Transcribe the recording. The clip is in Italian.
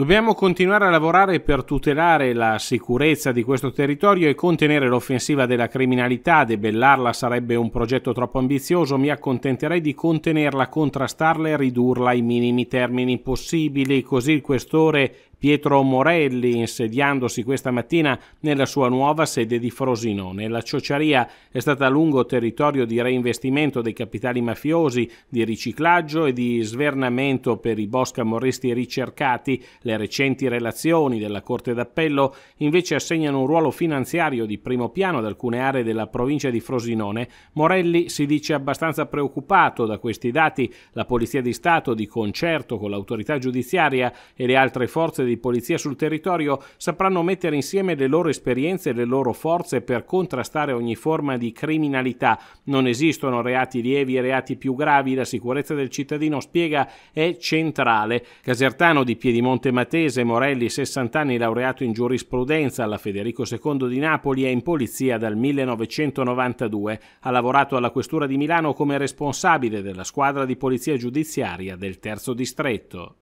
Dobbiamo continuare a lavorare per tutelare la sicurezza di questo territorio e contenere l'offensiva della criminalità, debellarla sarebbe un progetto troppo ambizioso, mi accontenterei di contenerla, contrastarla e ridurla ai minimi termini possibili, così il questore Pietro Morelli, insediandosi questa mattina nella sua nuova sede di Frosinone. La ciociaria è stata a lungo territorio di reinvestimento dei capitali mafiosi, di riciclaggio e di svernamento per i boscamorristi ricercati. Le recenti relazioni della Corte d'Appello invece assegnano un ruolo finanziario di primo piano ad alcune aree della provincia di Frosinone. Morelli si dice abbastanza preoccupato da questi dati. La Polizia di Stato, di concerto con l'autorità giudiziaria e le altre forze di di polizia sul territorio sapranno mettere insieme le loro esperienze e le loro forze per contrastare ogni forma di criminalità. Non esistono reati lievi e reati più gravi, la sicurezza del cittadino, spiega, è centrale. Casertano di Piedimonte Matese, Morelli, 60 anni, laureato in giurisprudenza alla Federico II di Napoli, è in polizia dal 1992. Ha lavorato alla Questura di Milano come responsabile della squadra di polizia giudiziaria del terzo distretto.